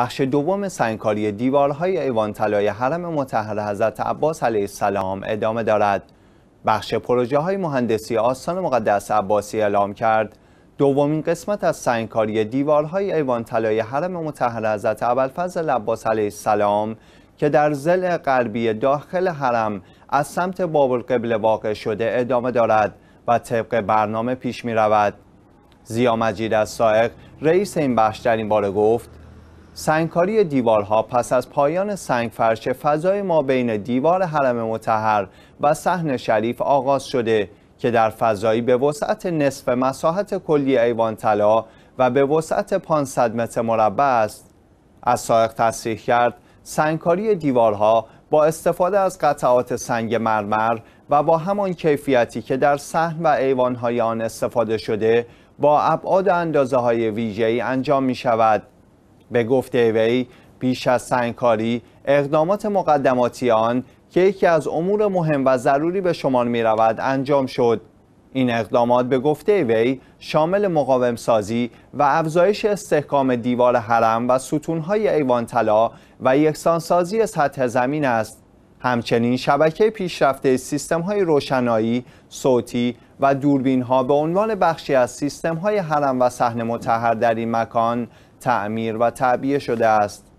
بخش دوم سنگکاری دیوارهای ایوان طلای حرم مطهر حضرت عباس علیه السلام ادامه دارد. بخش پروژه های مهندسی آستان مقدس عباسی اعلام کرد دومین قسمت از سنگکاری دیوارهای ایوان طلای حرم مطهر حضرت ابوالفضل عباس علیه السلام که در زل غربی داخل حرم از سمت باب القبله واقع شده ادامه دارد و طبق برنامه پیش می رود. زیا مجید از سائق رئیس این بخش در این باره گفت سنگکاری دیوارها پس از پایان سنگفرش فضای ما بین دیوار حرم متحر و صحن شریف آغاز شده که در فضایی به وسعت نصف مساحت کلی ایوان طلا و به وسعت 500 متر مربع است. از سایق تصریح کرد سنگکاری دیوارها با استفاده از قطعات سنگ مرمر و با همان کیفیتی که در صحن و ایوانهای آن استفاده شده با ابعاد اندازه های ای انجام می شود. به گفته وی پیش از سنگکاری اقدامات مقدماتی آن که یکی از امور مهم و ضروری به شمار می رود انجام شد این اقدامات به گفته وی شامل مقاوم سازی و افزایش استحکام دیوار حرم و ستونهای ایوان طلا و سازی سطح زمین است همچنین شبکه پیشرفته سیستم های روشنایی، صوتی و دوربین ها به عنوان بخشی از سیستم های حرم و صحنه متحر در این مکان تعمیر و تعبیه شده است